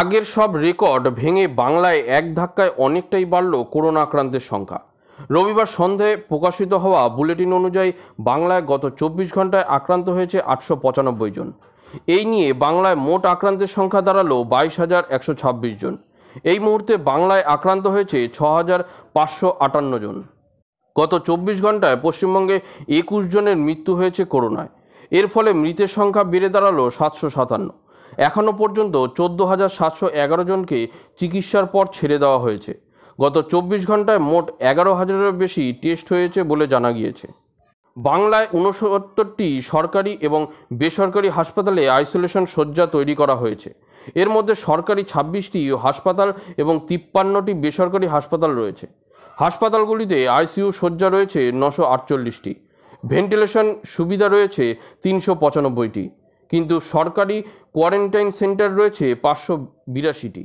আগের সব রেকর্ড ভেঙে বাংলায় এক ধাক্কায় অনেকটাই বাড়ল করোনা আক্রান্তের সংখ্যা রবিবার সন্ধ্যে প্রকাশিত হওয়া বুলেটিন অনুযায়ী বাংলায় গত চব্বিশ ঘন্টায় আক্রান্ত হয়েছে আটশো পঁচানব্বই জন এই নিয়ে বাংলায় মোট আক্রান্তের সংখ্যা দাঁড়ালো বাইশ হাজার একশো ছাব্বিশ জন এই মুহূর্তে বাংলায় আক্রান্ত হয়েছে ছ হাজার পাঁচশো আটান্ন জন গত চব্বিশ ঘন্টায় পশ্চিমবঙ্গে একুশ জনের মৃত্যু হয়েছে করোনায় এর ফলে মৃতের সংখ্যা বেড়ে দাঁড়ালো সাতশো সাতান্ন এখনও পর্যন্ত চোদ্দো হাজার সাতশো এগারো জনকে চিকিৎসার পর ছেড়ে দেওয়া হয়েছে গত চব্বিশ ঘন্টায় মোট এগারো হাজারেরও বেশি টেস্ট হয়েছে বলে জানা গিয়েছে বাংলায় ঊনসত্তরটি সরকারি এবং বেসরকারি হাসপাতালে আইসোলেশন শয্যা তৈরি করা হয়েছে এর মধ্যে সরকারি ছাব্বিশটি হাসপাতাল এবং তিপ্পান্নটি বেসরকারি হাসপাতাল রয়েছে হাসপাতালগুলিতে আইসিইউ শয্যা রয়েছে নশো আটচল্লিশটি ভেন্টিলেশন সুবিধা রয়েছে তিনশো পঁচানব্বইটি কিন্তু সরকারি কোয়ারেন্টাইন সেন্টার রয়েছে পাঁচশো বিরাশিটি